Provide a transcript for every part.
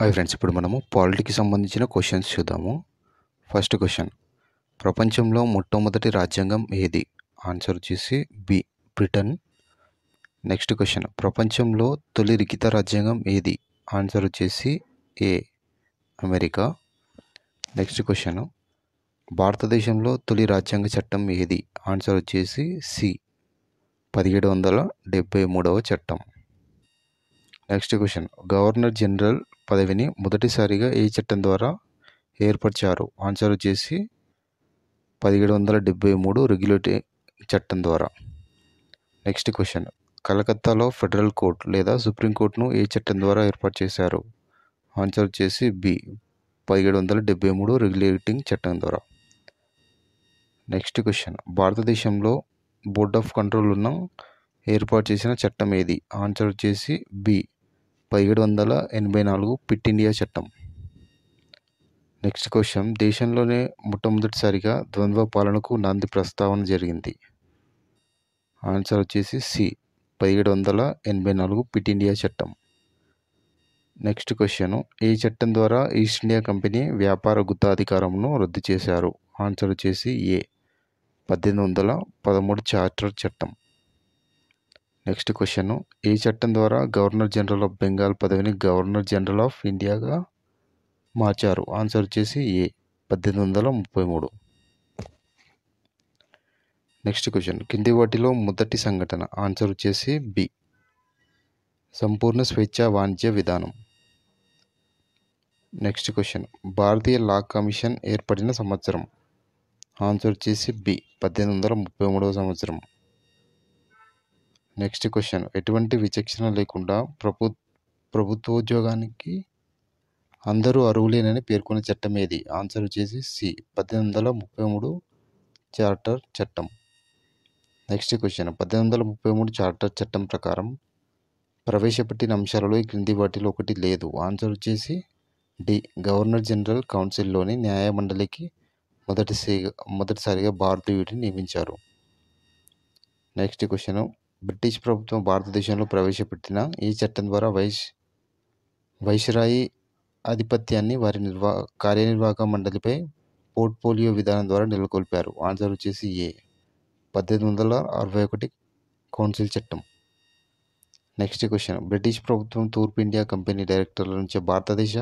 hi friends ఇప్పుడు మనము పాలిటీకి సంబంధించిన క్వశ్చన్స్ చూద్దాము ఫస్ట్ క్వశ్చన్ ప్రపంచంలో మొట్టమొదటి రాజ్యాంగం ఏది ఆన్సర్ వచ్చేసి బి బ్రిటన్ నెక్స్ట్ క్వశ్చన్ ప్రపంచంలో తొలి లిఖిత రాజ్యాంగం ఏది ఆన్సర్ వచ్చేసి ఏ అమెరికా నెక్స్ట్ క్వశ్చన్ భారతదేశంలో తొలి రాజ్యాంగ చట్టం ఏది ఆన్సర్ వచ్చేసి సి పదిహేడు వందల డెబ్బై మూడవ చట్టం నెక్స్ట్ క్వశ్చన్ గవర్నర్ జనరల్ పదవిని మొదటిసారిగా ఏ చట్టం ద్వారా ఏర్పరిచారు ఆన్సర్ వచ్చేసి పదిహేడు వందల డెబ్బై మూడు రెగ్యులేటరీ చట్టం ద్వారా నెక్స్ట్ క్వశ్చన్ కలకత్తాలో ఫెడరల్ కోర్టు లేదా సుప్రీంకోర్టును ఏ చట్టం ద్వారా ఏర్పాటు చేశారు ఆన్సర్ వచ్చేసి బి పదిహేడు వందల డెబ్బై మూడు రెగ్యులేటింగ్ చట్టం ద్వారా నెక్స్ట్ క్వశ్చన్ భారతదేశంలో బోర్డ్ ఆఫ్ కంట్రోల్ ఉన్న ఏర్పాటు చేసిన చట్టం ఏది ఆన్సర్ వచ్చేసి బి పదిహేడు వందల ఎనభై నాలుగు పిట్ ఇండియా చట్టం నెక్స్ట్ క్వశ్చన్ దేశంలోనే మొట్టమొదటిసారిగా ద్వంద్వ పాలనకు నాంది ప్రస్తావన జరిగింది ఆన్సర్ వచ్చేసి సి పదిహేడు వందల ఎనభై నాలుగు పిట్ ఇండియా చట్టం నెక్స్ట్ క్వశ్చన్ ఏ చట్టం ద్వారా ఈస్ట్ ఇండియా కంపెనీ వ్యాపార గుత్తాధికారంను రద్దు చేశారు ఆన్సర్ వచ్చేసి ఏ పద్దెనిమిది వందల పదమూడు చార్టర్ చట్టం నెక్స్ట్ క్వశ్చన్ ఏ చట్టం ద్వారా గవర్నర్ జనరల్ ఆఫ్ బెంగాల్ పదవిని గవర్నర్ జనరల్ ఆఫ్ ఇండియాగా మార్చారు ఆన్సర్ వచ్చేసి ఏ పద్దెనిమిది వందల ముప్పై మూడు నెక్స్ట్ క్వశ్చన్ కింది వాటిలో మొదటి సంఘటన ఆన్సర్ వచ్చేసి బి సంపూర్ణ స్వేచ్ఛ వాణిజ్య విధానం నెక్స్ట్ క్వశ్చన్ భారతీయ లా కమిషన్ ఏర్పడిన సంవత్సరం ఆన్సర్ వచ్చేసి బి పద్దెనిమిది వందల ముప్పై మూడవ సంవత్సరం నెక్స్ట్ క్వశ్చన్ ఎటువంటి విచక్షణ లేకుండా ప్రభు ప్రభుత్వోద్యోగానికి అందరూ అర్హులేనని పేర్కొన్న చట్టం ఏది ఆన్సర్ వచ్చేసి సి పద్దెనిమిది వందల ముప్పై మూడు చార్టర్ చట్టం నెక్స్ట్ క్వశ్చన్ పద్దెనిమిది వందల ముప్పై మూడు చార్టర్ చట్టం ప్రకారం ప్రవేశపెట్టిన అంశాలలో ఈ క్రింది వాటిలో ఒకటి లేదు ఆన్సర్ వచ్చేసి డి గవర్నర్ జనరల్ కౌన్సిల్లోని న్యాయ మండలికి మొదటి మొదటిసారిగా భారతీయుడిని నియమించారు నెక్స్ట్ క్వశ్చన్ బ్రిటిష్ ప్రభుత్వం భారతదేశంలో ప్రవేశపెట్టిన ఈ చట్టం ద్వారా వైస్ వైస్రాయి ఆధిపత్యాన్ని వారి నిర్వా కార్యనిర్వాహక మండలిపై పోర్ట్ఫోలియో విధానం ద్వారా నెలకొల్పారు ఆన్సర్ వచ్చేసి ఏ పద్దెనిమిది వందల అరవై ఒకటి కౌన్సిల్ చట్టం నెక్స్ట్ క్వశ్చన్ బ్రిటిష్ ప్రభుత్వం తూర్పు ఇండియా కంపెనీ డైరెక్టర్ల నుంచి భారతదేశ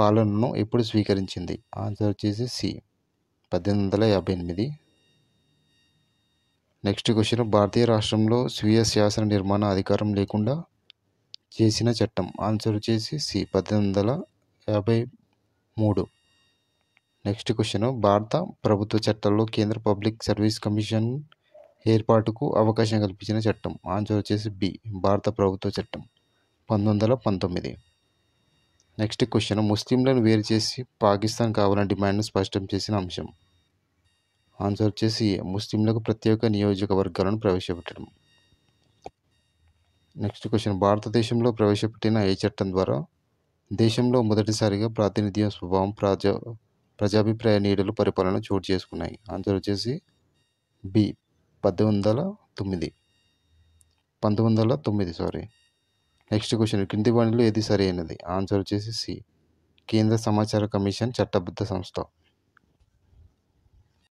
పాలనను ఎప్పుడు స్వీకరించింది ఆన్సర్ వచ్చేసి సి పద్దెనిమిది వందల యాభై ఎనిమిది నెక్స్ట్ క్వశ్చన్ భారతీయ రాష్ట్రంలో స్వీయ శాసన నిర్మాణ అధికారం లేకుండా చేసిన చట్టం ఆన్సర్ వచ్చేసి సి పద్దెనిమిది వందల యాభై మూడు నెక్స్ట్ క్వశ్చన్ భారత ప్రభుత్వ చట్టంలో కేంద్ర పబ్లిక్ సర్వీస్ కమిషన్ ఏర్పాటుకు అవకాశం కల్పించిన చట్టం ఆన్సర్ వచ్చేసి బి భారత ప్రభుత్వ చట్టం పంతొమ్మిది నెక్స్ట్ క్వశ్చన్ ముస్లింలను వేరు చేసి పాకిస్తాన్ కావాలని డిమాండ్ను స్పష్టం చేసిన అంశం ఆన్సర్ వచ్చేసి ముస్లింలకు ప్రత్యేక నియోజకవర్గాలను ప్రవేశపెట్టడం నెక్స్ట్ క్వశ్చన్ భారతదేశంలో ప్రవేశపెట్టిన ఏ చట్టం ద్వారా దేశంలో మొదటిసారిగా ప్రాతినిధ్యం స్వభావం ప్రజా ప్రజాభిప్రాయ నీడలు పరిపాలన చోటు చేసుకున్నాయి ఆన్సర్ వచ్చేసి బి పద్దెనిమిది వందల తొమ్మిది పంతొమ్మిది వందల తొమ్మిది సారీ నెక్స్ట్ క్వశ్చన్ కింది పనులు ఏది సరైనది ఆన్సర్ వచ్చేసి సి కేంద్ర సమాచార కమిషన్ చట్టబద్ధ సంస్థ